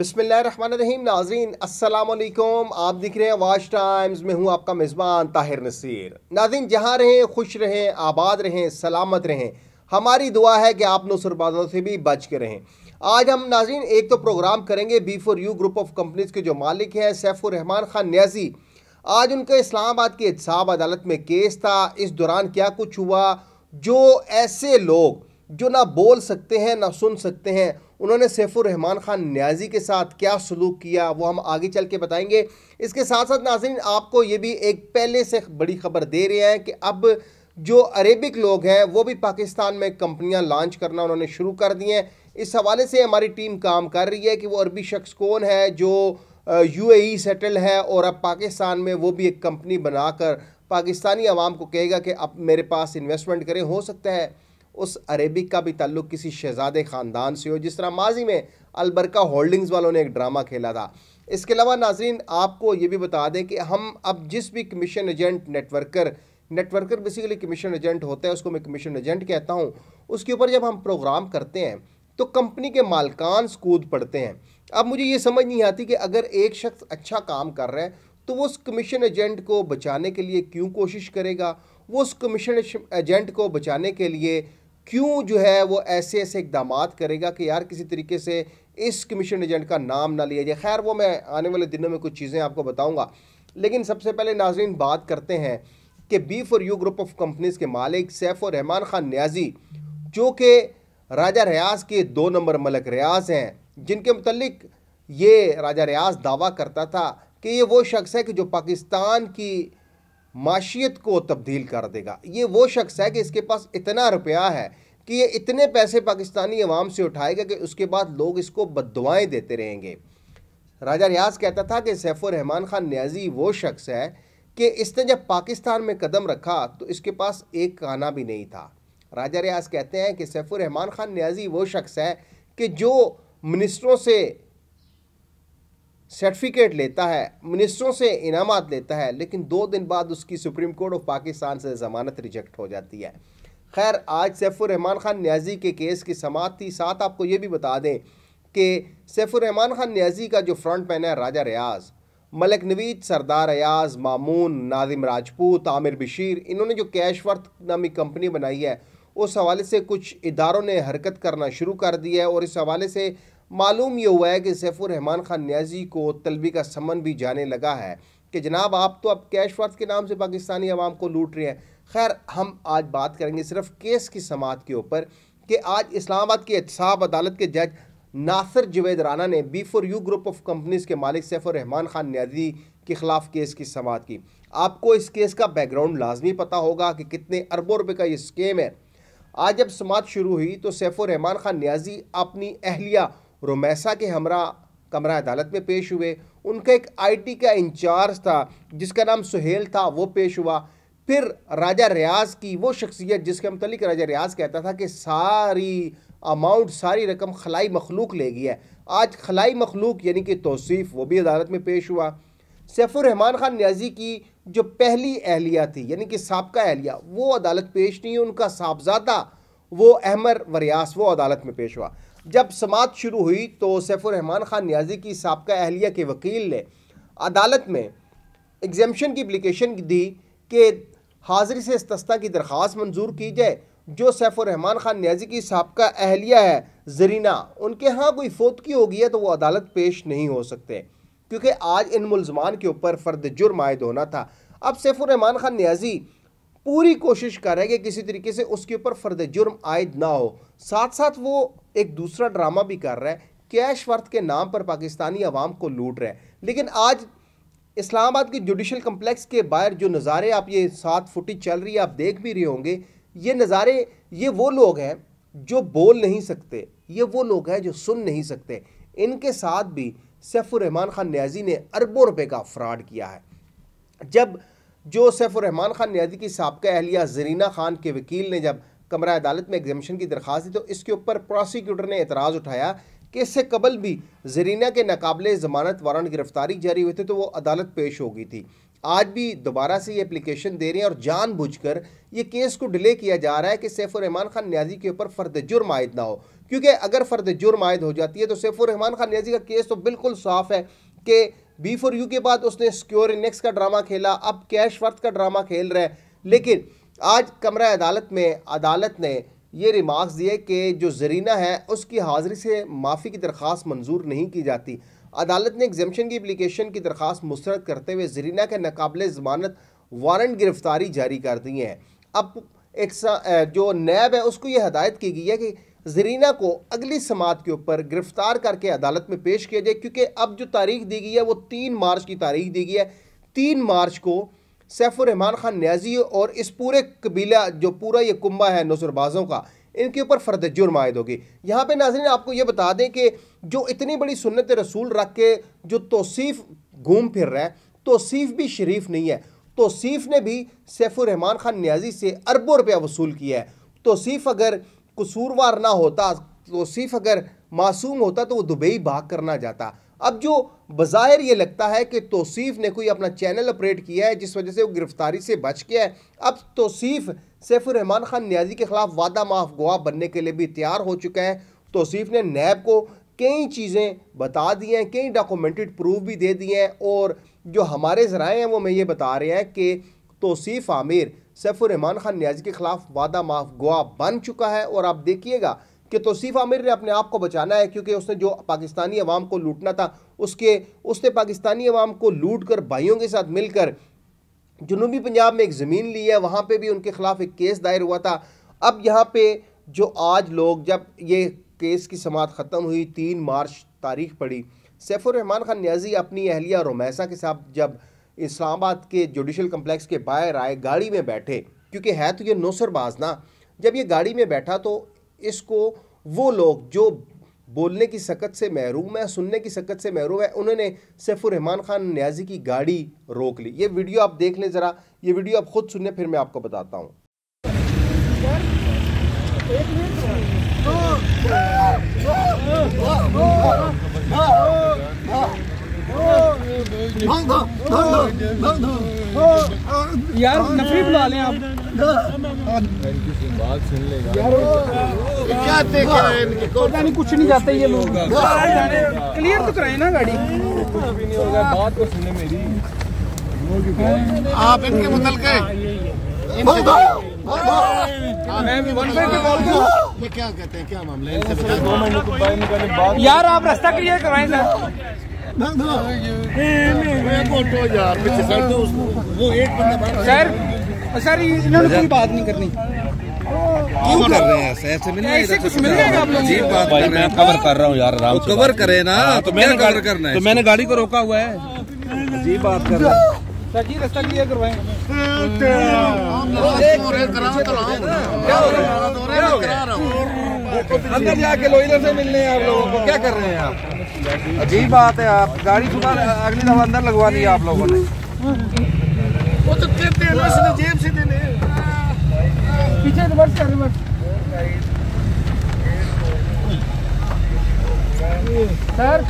बसमीम नाजरीन असलकुम आप दिख रहे हैं वाश टाइम्स में हूँ आपका मेज़बान ताहिर नसीर नाजीन जहाँ रहें खुश रहें आबाद रहें सलामत रहें हमारी दुआ है कि आप नुसरबाजों से भी बच के रहें आज हम नाजीन एक तो प्रोग्राम करेंगे B for U group of companies के जो मालिक हैं सैफुर रहमान खान न्याजी आज उनका इस्लामाबाद की एहसाब अदालत में केस था इस दौरान क्या कुछ हुआ जो ऐसे लोग जो ना बोल सकते हैं ना सुन सकते हैं उन्होंने सैफुररहमान ख़ान न्याजी के साथ क्या सलूक किया वो हम आगे चल के बताएंगे इसके साथ साथ नाजरन आपको ये भी एक पहले से बड़ी खबर दे रहे हैं कि अब जो अरेबिक लोग हैं वो भी पाकिस्तान में कंपनियां लॉन्च करना उन्होंने शुरू कर दी हैं इस हवाले से हमारी टीम काम कर रही है कि वो अरबी शख्स कौन है जो यूएई सेटल है और अब पाकिस्तान में वो भी एक कंपनी बनाकर पाकिस्तानी आवाम को कहेगा कि अब मेरे पास इन्वेस्टमेंट करें हो सकता है उस अरेबिक का भी ताल्लुक किसी शहजादे ख़ानदान से हो जिस तरह माजी में अलबरका होल्डिंग्स वालों ने एक ड्रामा खेला था इसके अलावा नाजरीन आपको ये भी बता दें कि हम अब जिस भी commission agent networker networker basically commission agent होता है उसको मैं कमीशन एजेंट कहता हूँ उसके ऊपर जब हम प्रोग्राम करते हैं तो कंपनी के मालकान कूद पड़ते हैं अब मुझे ये समझ नहीं आती कि अगर एक शख्स अच्छा काम कर रहा है तो वो उस कमीशन एजेंट को बचाने के लिए क्यों कोशिश करेगा वो उस कमीशन एजेंट को बचाने के लिए क्यों जो है वो ऐसे ऐसे इकदाम करेगा कि यार किसी तरीके से इस कमीशन एजेंट का नाम ना लिया जाए खैर वो मैं आने वाले दिनों में कुछ चीज़ें आपको बताऊँगा लेकिन सबसे पहले नाजरीन बात करते हैं कि B for U group of companies के मालिक सैफ और रहमान खान न्याजी जो कि राजा रियाज के दो नंबर मलक रियाज हैं जिनके मतलब ये राजा रियाज दावा करता था कि ये वो शख्स है कि जो पाकिस्तान की माशियत को तब्दील कर देगा ये वो शख्स है कि इसके पास इतना रुपया है कि ये इतने पैसे पाकिस्तानी अवाम से उठाएगा कि उसके बाद लोग इसको बदवाएँ देते रहेंगे राजा रियाज कहता था कि सैफुर रहमान खान न्याजी वो शख्स है कि इसने जब पाकिस्तान में कदम रखा तो इसके पास एक काना भी नहीं था राजा रियाज कहते हैं कि सैफुर रहमान खान न्याजी वो शख्स है कि जो मिनिस्टरों से सर्टिफिकेट लेता है मिनिस्टरों से इनामत लेता है लेकिन दो दिन बाद उसकी सुप्रीम कोर्ट ऑफ पाकिस्तान से ज़मानत रिजेक्ट हो जाती है खैर आज सैफुररहमान ख़ान न्याजी के केस की समात थी साथ आपको ये भी बता दें कि सैफुररहमान ख़ान न्याजी का जो फ्रंट मैन है राजा रियाज मलिक नवीद सरदार अयाज मामून नाजिम राजपूत आमिर बशीर इन्होंने जो कैश वर्थ नामी कंपनी बनाई है उस हवाले से कुछ इदारों ने हरकत करना शुरू कर दी है और इस हवाले से मालूम ये हुआ है कि सैफुररहमान ख़ान न्याजी को तलबी का समन भी जाने लगा है कि जनाब आप तो अब कैश वर्थ के नाम से पाकिस्तानी आवाम को लूट रहे हैं खैर हम आज बात करेंगे सिर्फ केस की समात के ऊपर कि आज इस्लामाबाद की एहतसाब अदालत के जज नासिर जवेद राना ने B four U group of companies के मालिक सैफुर रहमान खान न्याजी के ख़िलाफ़ केस की समात की आपको इस केस का बैकग्राउंड लाजमी पता होगा कि कितने अरबों रुपये का ये स्केम है आज जब समात शुरू हुई तो सैफुर रहमान खान न्याजी अपनी अहलिया रोमैसा के हमरा कमरा अदालत में पेश हुए उनका एक आईटी का इंचार्ज था जिसका नाम सुहेल था वो पेश हुआ फिर राजा रियाज की वो शख्सियत जिसके मतलब राजा रियाज कहता था कि सारी अमाउंट सारी रकम खलाई मखलूक ले गई है आज खलाई मखलूक यानी कि तोसीफ़ वो भी अदालत में पेश हुआ सैफुररहमान ख़ान न्याजी की जो पहली अहलिया थी यानी कि सबका अहलिया वो अदालत पेश नहीं उनका साहबजादा वो अहमर वरियास वो अदालत में पेश हुआ जब समात शुरू हुई तो सैफुररहमान ख़ान न्याजी की सबका अहलिया के वकील ने अदालत में एग्जामेशन की अप्लीकेशन दी कि हाजिरी से इस्ता की दरख्वास मंजूर की जाए जो सैफुररहमान ख़ान न्याजी की सबका अहलिया है जरीना उनके यहाँ कोई फोतकी होगी है तो वह अदालत पेश नहीं हो सकते क्योंकि आज इन मुलजमान के ऊपर फ़र्द जुर्म आयद होना था अब सैफुररहमान ख़ान न्याजी पूरी कोशिश कर रहा है कि किसी तरीके से उसके ऊपर फर्द जुर्म आयद ना हो साथ साथ वो एक दूसरा ड्रामा भी कर रहा है कैश वर्थ के नाम पर पाकिस्तानी आवाम को लूट रहा है लेकिन आज इस्लामाबाद के जुडिशल कम्प्लेक्स के बाहर जो नज़ारे आप ये सात फुटी चल रही है आप देख भी रहे होंगे ये नज़ारे ये वो लोग हैं जो बोल नहीं सकते ये वो लोग हैं जो सुन नहीं सकते इनके साथ भी सैफुररहमान खान न्याजी ने अरबों रुपए का फ्रॉड किया है जब जो सैफुररहमान खान न्याजी की सबका अहलिया जरीना खान के वकील ने जब कमरा अदालत में एग्जामेशन की दरख्वास्त दी तो इसके ऊपर प्रोसिक्यूटर ने एतराज़ उठाया कि इससे कबल भी जरीना के नाकबले ज़मानत वारंट गिरफ्तारी जारी हुए थे तो वो अदालत पेश हो गई थी आज भी दोबारा से ये अप्लीकेशन दे रहे हैं और जान कर ये केस को डिले किया जा रहा है कि सैफुररहमान खान न्याजी के ऊपर फ़र्द जुर्म आयद ना हो क्योंकि अगर फ़र्द जुर्म आयद हो जाती है तो सैफुररहमान खान न्याजी का केस तो बिल्कुल साफ है कि बी फॉर यू के बाद उसने सिक्योर इंडेक्स का ड्रामा खेला अब कैश वर्थ का ड्रामा खेल रहे हैं लेकिन आज कमरा अदालत में अदालत ने ये रिमार्क्स दिए कि जो जरीना है उसकी हाजिरी से माफ़ी की दरख्वास्त मंजूर नहीं की जाती अदालत ने एग्जामेशन की अप्लीकेशन की दरख्वास्त मुस्रद करते हुए जरीना के नाकबले ज़मानत वारंट गिरफ्तारी जारी कर दी है अब एक जो नैब है उसको ये हदायत की गई है कि जरीना को अगली समात के ऊपर गिरफ्तार करके अदालत में पेश किया जाए क्योंकि अब जो तारीख दी गई है वो तीन मार्च की तारीख दी गई है तीन मार्च को सैफुररहमान खान न्याजी और इस पूरे कबीला जो पूरा ये कुंबा है नसरबाजों का इनके ऊपर फर्द जुर्म आयद होगी यहाँ पर नाजरीन आपको ये बता दें कि जो इतनी बड़ी सुनत रसूल रख के जो तोसीफ़ घूम फिर रहे हैं तोसीफ़ भी शरीफ नहीं है तोसीफ़ ने भी सैफुररहमान खान न्याजी से अरबों रुपया वसूल किया है तोसीफ़ अगर कसूरवार ना होता तो सिर्फ अगर मासूम होता तो वो दुबई भाग करना जाता अब जो बाहिर ये लगता है कि तोसीफ़ ने कोई अपना चैनल ऑपरेट किया है जिस वजह से वो गिरफ्तारी से बच गया है अब तोसीफ़ रहमान ख़ान न्याजी के ख़िलाफ़ वादा माफ गवाह बनने के लिए भी तैयार हो चुका है तोसीफ़ ने नैब को कई चीज़ें बता दी हैं कई डॉक्यूमेंटेड प्रूफ भी दे दिए हैं और जो हमारे ज़राए हैं वो मैं ये बता रहे हैं कि तोसीफ़ आमिर सैफुररहमान खान न्याजी के खिलाफ वादा माफ गोवा बन चुका है और आप देखिएगा कि तोसीफ़ आमिर ने अपने आप को बचाना है क्योंकि उसने जो पाकिस्तानी अवाम को लूटना था उसके उसने पाकिस्तानी अवाम को लूट कर भाइयों के साथ मिलकर जनूबी पंजाब में एक ज़मीन ली है वहाँ पर भी उनके ख़िलाफ़ एक केस दायर हुआ था अब यहाँ पे जो आज लोग जब ये केस की समात ख़त्म हुई तीन मार्च तारीख पड़ी सैफुररहमान खान न्याजी अपनी अहलिया रोमैसा के साथ जब इस्लामाबाद के जुडिशल कम्प्लेक्स के बाहर आए गाड़ी में बैठे क्योंकि है तो ये नौसरबाज ना जब ये गाड़ी में बैठा तो इसको वो लोग जो बोलने की सकत से महरूम है सुनने की सकत से महरूम है उन्होंने सैफुररहमान खान न्याजी की गाड़ी रोक ली ये वीडियो आप देख लें ज़रा ये वीडियो आप खुद सुनने फिर मैं आपको बताता हूँ यार नफरी बुला लें आप बात सुन लेगा क्या पता नहीं कुछ नहीं जाते ये लोग क्लियर हाँ। तो कराए ना गाड़ी बात को सुनने मेरी आप इनके बदल के तो- क्या कहते हैं क्या मामला यार आप रास्ता क्लियर कराएं सर सर सर इन्होंने कोई बात नहीं करनी क्यों कर रहे हैं ऐसे ऐसे कुछ आप भाई मैं कवर कर रहा हूँ यार कवर करे ना तो मैंने कवर करना है तो मैंने गाड़ी को रोका हुआ है बात कर रहा रास्ता क्लियर क्या हो रहा है अंदर जाके लोहिलर से मिलने आप लोगों को क्या कर रहे हैं आप अजीब बात है आप गाड़ी सुबह अगली दफा अंदर लगवा दी आप लोगों ने वो तो कहते हैं बस जेब से देने पीछे रिवर्स कर रिवर्स सर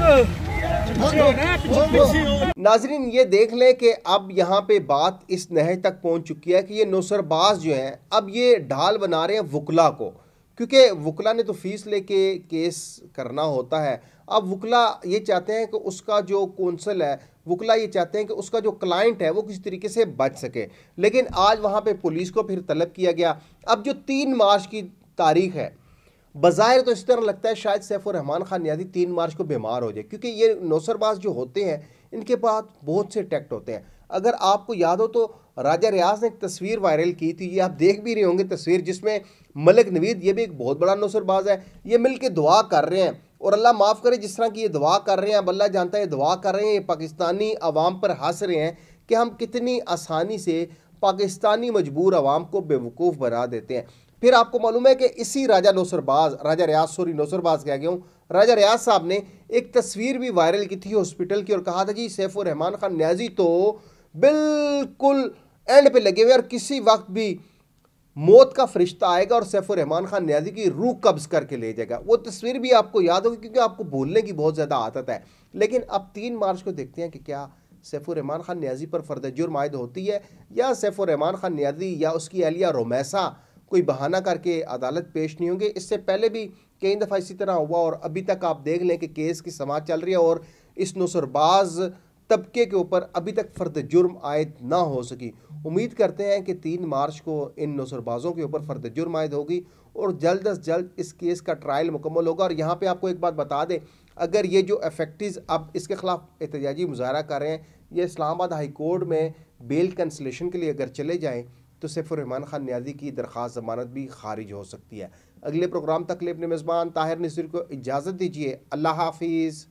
हाँ। नाजरीन ये देख लें कि अब यहाँ पे बात इस नहर तक पहुँच चुकी है कि ये नौसरबाज जो हैं अब ये ढाल बना रहे हैं वकला को क्योंकि वकला ने तो फीस लेके केस करना होता है अब वकला ये चाहते हैं कि उसका जो कौंसल है वकला ये चाहते हैं कि उसका जो क्लाइंट है वो किसी तरीके से बच सके लेकिन आज वहाँ पे पुलिस को फिर तलब किया गया अब जो तीन मार्च की तारीख है बाज़ाहिर तो इस तरह लगता है शायद सैफ रहमान खान न्याजी तीन मार्च को बीमार हो जाए क्योंकि ये नौसरबाज जो होते हैं इनके पास बहुत से टैक्ट होते हैं अगर आपको याद हो तो राजा रियाज ने एक तस्वीर वायरल की थी ये आप देख भी रहे होंगे तस्वीर जिसमें मलिक नवीद ये भी एक बहुत बड़ा नौसरबाज है ये मिल के दुआ कर रहे हैं और अल्लाह माफ़ करे जिस तरह की ये दुआ कर रहे हैं अब अल्लाह जानता है ये दुआ कर रहे हैं ये पाकिस्तानी आवाम पर हंस रहे हैं कि हम कितनी आसानी से पाकिस्तानी मजबूर आवाम को बेवकूफ़ बना देते हैं फिर आपको मालूम है कि इसी राजा नौसरबाज राजा रियाज सॉरी नौसरबाज कह गया हूँ राजा रियाज साहब ने एक तस्वीर भी वायरल की थी हॉस्पिटल की और कहा था जी सैफुररहमान रहमान खान न्याजी तो बिल्कुल एंड पे लगे हुए और किसी वक्त भी मौत का फरिश्ता आएगा और सैफुर रहमान खान न्याजी की रूह कब्ज करके ले जाएगा वो तस्वीर भी आपको याद होगी क्योंकि आपको बोलने की बहुत ज़्यादा आदत है लेकिन अब तीन मार्च को देखते हैं कि क्या सैफुर रहमान खान न्याजी पर फर्द जुर्म आयद होती है या सैफुर रहमान खान न्याजी या उसकी एहलिया रोमैसा कोई बहाना करके अदालत पेश नहीं होंगे इससे पहले भी कई दफ़ा इसी तरह हुआ और अभी तक आप देख लें कि केस की समाज चल रही है और इस नसरबाज़ तबके के ऊपर अभी तक फर्द जुर्म आयद ना हो सकी उम्मीद करते हैं कि तीन मार्च को इन नौसरबाज़ों के ऊपर फर्द जुर्म आयद होगी और जल्द अज जल्द इस केस का ट्रायल मुकम्मल होगा और यहाँ पर आपको एक बात बता दें अगर ये जो एफेक्टिव अब इसके खिलाफ एहतजाजी मुजाहरा कर रहे हैं ये इस्लामाबाद हाई कोर्ट में बेल कंसलेशन के लिए अगर चले जाएँ तो सैफुररहमान खान न्याजी की दरख्वास जमानत भी खारिज हो सकती है अगले प्रोग्राम तक ले अपने मेज़बान ताहिर नसीर को इजाज़त दीजिए अल्लाह हाफिज़